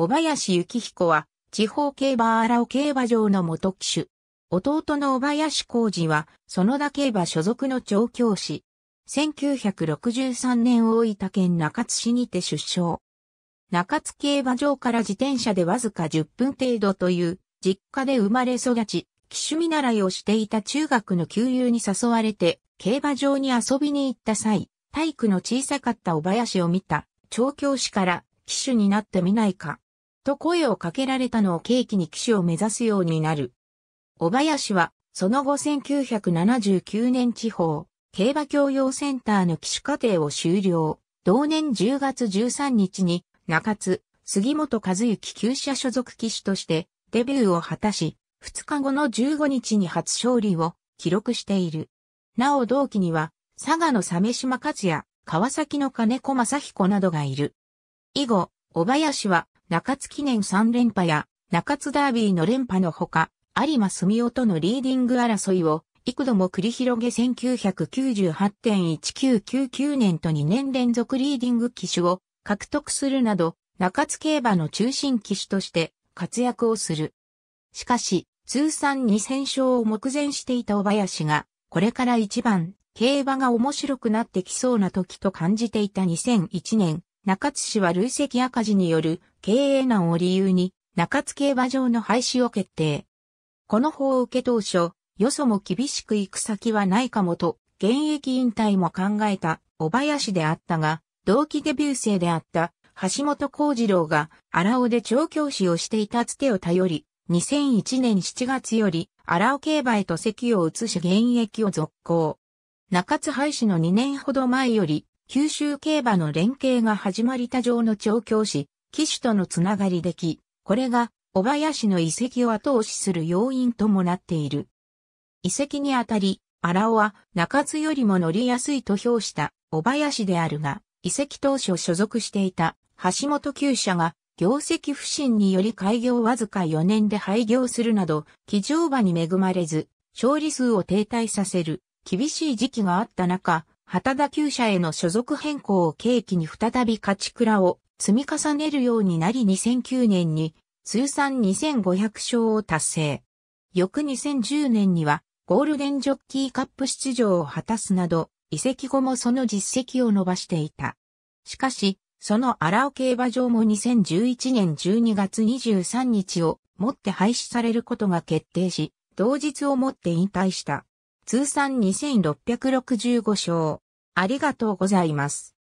小林幸彦は、地方競馬荒尾競馬場の元騎手。弟の小林浩二は、園田競馬所属の調教師。1963年大分県中津市にて出生。中津競馬場から自転車でわずか10分程度という、実家で生まれ育ち、騎手見習いをしていた中学の給友に誘われて、競馬場に遊びに行った際、体育の小さかった小林を見た、調教師から、騎手になってみないか、と声をかけられたのを契機に騎手を目指すようになる。小林は、その後1979年地方、競馬教養センターの騎手課程を終了。同年10月13日に、中津、杉本和幸旧社所属騎手としてデビューを果たし、2日後の15日に初勝利を記録している。なお同期には、佐賀の鮫島克也、川崎の金子正彦などがいる。以後、小林は中津記念3連覇や、中津ダービーの連覇のほか、有馬住夫とのリーディング争いを、幾度も繰り広げ1998.1999年と2年連続リーディング機種を獲得するなど、中津競馬の中心機種として活躍をする。しかし、通算2000勝を目前していた小林が、これから一番、競馬が面白くなってきそうな時と感じていた2001年、中津氏は累積赤字による経営難を理由に中津競馬場の廃止を決定。この法を受け当初、よそも厳しく行く先はないかもと、現役引退も考えた小林であったが、同期デビュー生であった橋本幸次郎が荒尾で調教師をしていたつてを頼り、2001年7月より荒尾競馬へと席を移し現役を続行。中津廃止の2年ほど前より、九州競馬の連携が始まり他上の調教師、騎手とのつながりでき、これが小林の遺跡を後押しする要因ともなっている。遺跡にあたり、荒尾は中津よりも乗りやすいと評した小林であるが、遺跡当初所属していた橋本旧社が業績不振により開業わずか4年で廃業するなど、騎乗馬に恵まれず、勝利数を停滞させる厳しい時期があった中、畑田旧社への所属変更を契機に再び勝ち倉を積み重ねるようになり2009年に通算2500勝を達成。翌2010年にはゴールデンジョッキーカップ出場を果たすなど、移籍後もその実績を伸ばしていた。しかし、その荒尾競馬場も2011年12月23日をもって廃止されることが決定し、同日をもって引退した。通算2665勝。ありがとうございます。